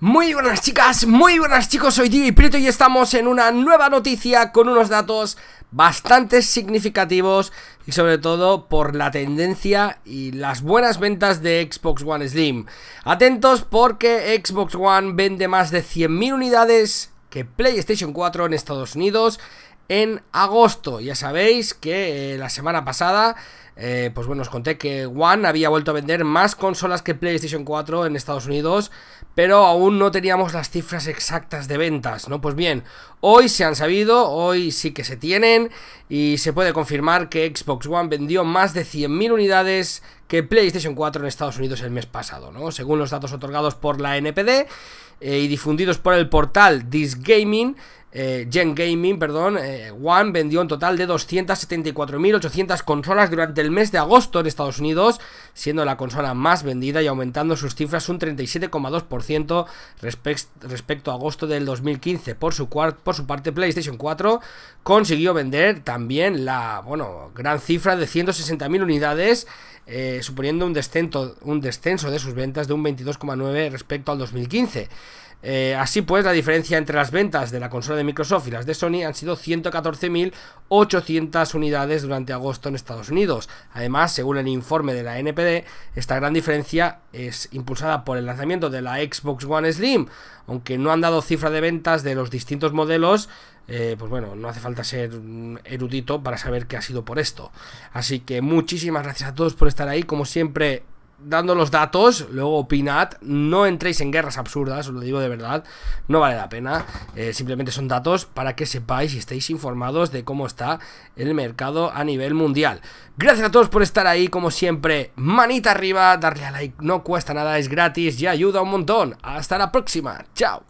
Muy buenas chicas, muy buenas chicos, soy DJ Prieto y estamos en una nueva noticia con unos datos bastante significativos y sobre todo por la tendencia y las buenas ventas de Xbox One Slim. Atentos porque Xbox One vende más de 100.000 unidades que PlayStation 4 en Estados Unidos, en agosto. Ya sabéis que eh, la semana pasada, eh, pues bueno, os conté que One había vuelto a vender más consolas que PlayStation 4 en Estados Unidos, pero aún no teníamos las cifras exactas de ventas, ¿no? Pues bien, hoy se han sabido, hoy sí que se tienen, y se puede confirmar que Xbox One vendió más de 100.000 unidades que PlayStation 4 en Estados Unidos el mes pasado, ¿no? Según los datos otorgados por la NPD eh, y difundidos por el portal This Gaming, eh, Gen Gaming, perdón, eh, One vendió un total de 274.800 consolas durante el mes de agosto en Estados Unidos, siendo la consola más vendida y aumentando sus cifras un 37,2% respecto a agosto del 2015. Por su, por su parte, PlayStation 4 consiguió vender también la, bueno, gran cifra de 160.000 unidades eh, suponiendo un, un descenso de sus ventas de un 22,9 respecto al 2015. Eh, así pues, la diferencia entre las ventas de la consola de Microsoft y las de Sony han sido 114.800 unidades durante agosto en Estados Unidos. Además, según el informe de la NPD, esta gran diferencia es impulsada por el lanzamiento de la Xbox One Slim. Aunque no han dado cifra de ventas de los distintos modelos, eh, pues bueno, no hace falta ser erudito para saber que ha sido por esto. Así que muchísimas gracias a todos por estar ahí, como siempre, dando los datos, luego opinad, no entréis en guerras absurdas, os lo digo de verdad, no vale la pena, eh, simplemente son datos para que sepáis y estéis informados de cómo está el mercado a nivel mundial. Gracias a todos por estar ahí, como siempre, manita arriba, darle a like, no cuesta nada, es gratis y ayuda un montón. Hasta la próxima, chao.